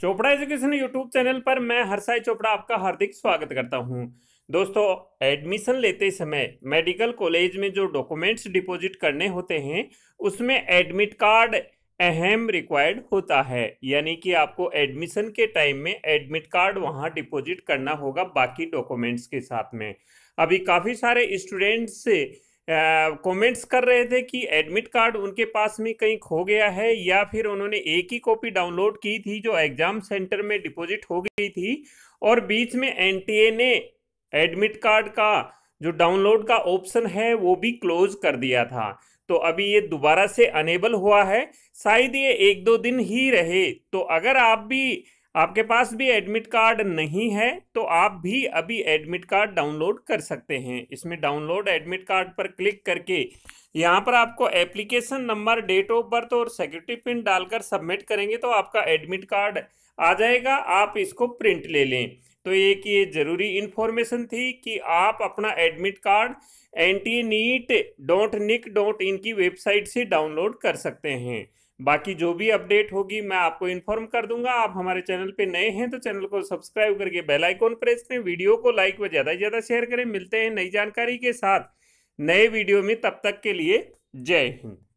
Chopra education YouTube channel पर मैं हरसाई चोपड़ा आपका हार्दिक स्वागत करता हूं। दोस्तों एडमिशन लेते समय मेडिकल कॉलेज में जो डॉक्यूमेंट्स डिपॉजिट करने होते हैं उसमें एडमिट कार्ड अहम रिक्वायर्ड होता है यानी कि आपको एडमिशन के टाइम में एडमिट कार्ड वहां डिपॉजिट करना होगा बाकी डॉक्यूमेंट्स के साथ में अभी काफ़ी सारे स्टूडेंट्स कमेंट्स कर रहे थे कि एडमिट कार्ड उनके पास में कहीं खो गया है या फिर उन्होंने एक ही कॉपी डाउनलोड की थी जो एग्जाम सेंटर में डिपॉजिट हो गई थी और बीच में एनटीए ने एडमिट कार्ड का जो डाउनलोड का ऑप्शन है वो भी क्लोज कर दिया था तो अभी ये दोबारा से अनेबल हुआ है शायद ये एक दो दिन ही रहे तो अगर आप भी आपके पास भी एडमिट कार्ड नहीं है तो आप भी अभी एडमिट कार्ड डाउनलोड कर सकते हैं इसमें डाउनलोड एडमिट कार्ड पर क्लिक करके यहाँ पर आपको application number date of birth और सिक्योरिटी पिन डालकर सबमिट करेंगे तो आपका एडमिट कार्ड आ जाएगा आप इसको प्रिंट ले लें तो एक ये ज़रूरी इन्फॉर्मेशन थी कि आप अपना admit card N T NEET dot nic dot in की वेबसाइट से डाउनलोड कर सकते हैं बाकी जो भी अपडेट होगी मैं आपको इन्फॉर्म कर दूंगा आप हमारे चैनल पे नए हैं तो चैनल को सब्सक्राइब करके बेल आइकॉन प्रेस करें वीडियो को लाइक व ज़्यादा से ज़्यादा शेयर करें मिलते हैं नई जानकारी के साथ नए वीडियो में तब तक के लिए जय हिंद